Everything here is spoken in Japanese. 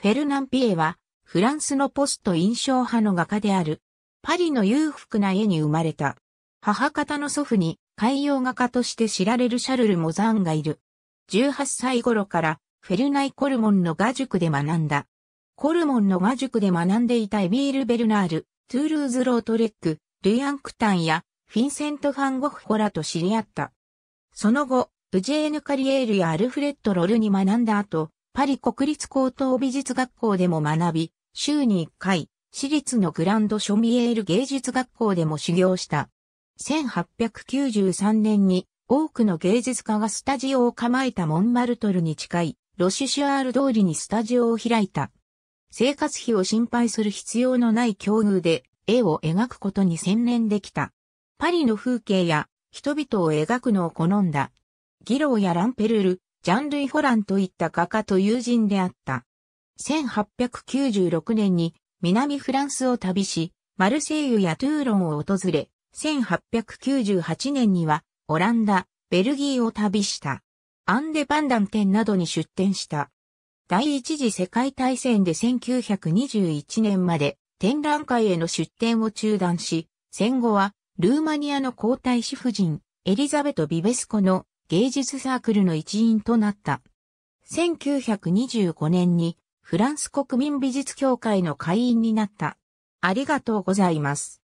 フェルナンピエは、フランスのポスト印象派の画家である。パリの裕福な家に生まれた。母方の祖父に海洋画家として知られるシャルル・モザンがいる。18歳頃からフェルナイ・コルモンの画塾で学んだ。コルモンの画塾で学んでいたエビール・ベルナール、トゥールーズ・ロートレック、ルイ・アンクタンやフィンセント・ファン・ゴッホらと知り合った。その後、ウジェーヌ・カリエールやアルフレッド・ロルに学んだ後、パリ国立高等美術学校でも学び、週に1回、私立のグランドショミエール芸術学校でも修行した。1893年に多くの芸術家がスタジオを構えたモンマルトルに近いロシュシュアール通りにスタジオを開いた。生活費を心配する必要のない境遇で絵を描くことに専念できた。パリの風景や人々を描くのを好んだ。ギローやランペルル、ジャンルイ・ホランといった画家と友人であった。1896年に南フランスを旅し、マルセイユやトゥーロンを訪れ、1898年にはオランダ、ベルギーを旅した。アンデパンダン店などに出店した。第一次世界大戦で1921年まで展覧会への出展を中断し、戦後はルーマニアの皇太子夫人エリザベト・ビベスコの芸術サークルの一員となった。1925年にフランス国民美術協会の会員になった。ありがとうございます。